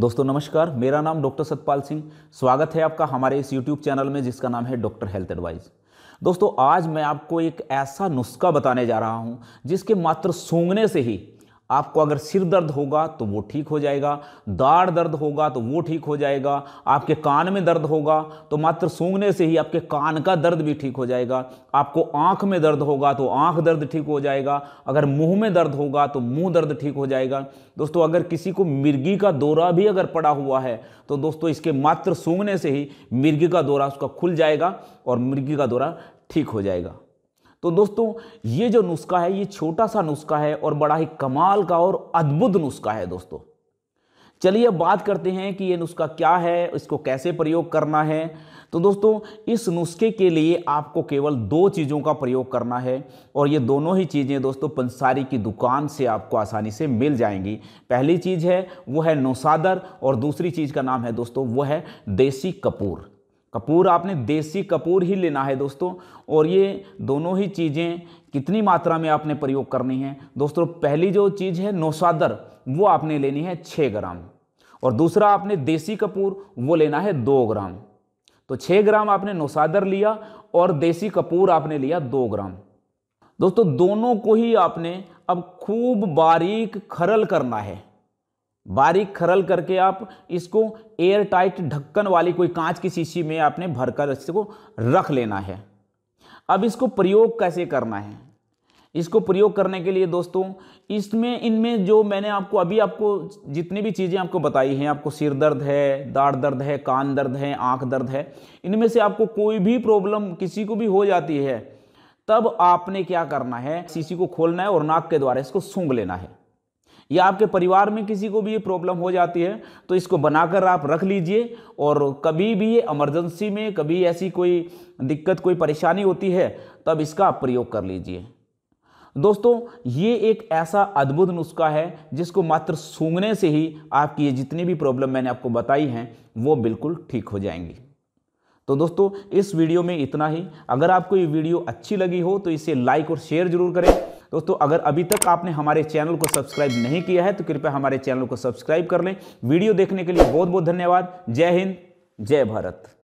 दोस्तों नमस्कार मेरा नाम डॉक्टर सतपाल सिंह स्वागत है आपका हमारे इस यूट्यूब चैनल में जिसका नाम है डॉक्टर हेल्थ एडवाइज दोस्तों आज मैं आपको एक ऐसा नुस्खा बताने जा रहा हूं जिसके मात्र सूंघने से ही आपको अगर सिर दर्द होगा तो वो ठीक हो जाएगा दाढ़ दर्द होगा तो वो ठीक हो जाएगा आपके कान में दर्द होगा तो मात्र सूंघने से ही आपके कान का दर्द भी ठीक हो जाएगा आपको आँख में दर्द होगा तो आँख दर्द ठीक हो जाएगा अगर मुँह में दर्द होगा तो मुँह दर्द ठीक हो जाएगा दोस्तों अगर किसी को मिर्गी का दौरा भी अगर पड़ा हुआ है तो दोस्तों इसके मात्र सूंघने से ही मिर्गी का दौरा उसका खुल जाएगा और मिर्गी का दौरा ठीक हो जाएगा तो दोस्तों ये जो नुस्खा है ये छोटा सा नुस्खा है और बड़ा ही कमाल का और अद्भुत नुस्खा है दोस्तों चलिए अब बात करते हैं कि ये नुस्खा क्या है इसको कैसे प्रयोग करना है तो दोस्तों इस नुस्खे के लिए आपको केवल दो चीज़ों का प्रयोग करना है और ये दोनों ही चीज़ें दोस्तों पंसारी की दुकान से आपको आसानी से मिल जाएंगी पहली चीज़ है वो है नौसादर और दूसरी चीज़ का नाम है दोस्तों वो है देसी कपूर कपूर आपने देसी कपूर ही लेना है दोस्तों और ये दोनों ही चीज़ें कितनी मात्रा में आपने प्रयोग करनी है दोस्तों पहली जो चीज़ है नौसादर वो आपने लेनी है छः ग्राम और दूसरा आपने देसी कपूर वो लेना है दो ग्राम तो छः ग्राम आपने नौसादर लिया और देसी कपूर आपने लिया दो ग्राम दोस्तों दोनों को ही आपने अब खूब बारीक खरल करना है बारीक खरल करके आप इसको एयर टाइट ढक्कन वाली कोई कांच की शीशी में आपने भरकर इसको रख लेना है अब इसको प्रयोग कैसे करना है इसको प्रयोग करने के लिए दोस्तों इसमें इनमें जो मैंने आपको अभी आपको जितनी भी चीज़ें आपको बताई हैं आपको सिर दर्द है दाढ़ दर्द है कान दर्द है आँख दर्द है इनमें से आपको कोई भी प्रॉब्लम किसी को भी हो जाती है तब आपने क्या करना है शीशी को खोलना है और नाक के द्वारा इसको सूंघ लेना है या आपके परिवार में किसी को भी ये प्रॉब्लम हो जाती है तो इसको बनाकर आप रख लीजिए और कभी भी इमरजेंसी में कभी ऐसी कोई दिक्कत कोई परेशानी होती है तब इसका आप प्रयोग कर लीजिए दोस्तों ये एक ऐसा अद्भुत नुस्खा है जिसको मात्र सूंघने से ही आपकी ये जितनी भी प्रॉब्लम मैंने आपको बताई हैं वो बिल्कुल ठीक हो जाएंगी तो दोस्तों इस वीडियो में इतना ही अगर आपको ये वीडियो अच्छी लगी हो तो इसे लाइक और शेयर जरूर करें दोस्तों अगर अभी तक आपने हमारे चैनल को सब्सक्राइब नहीं किया है तो कृपया हमारे चैनल को सब्सक्राइब कर लें वीडियो देखने के लिए बहुत बहुत धन्यवाद जय हिंद जय भारत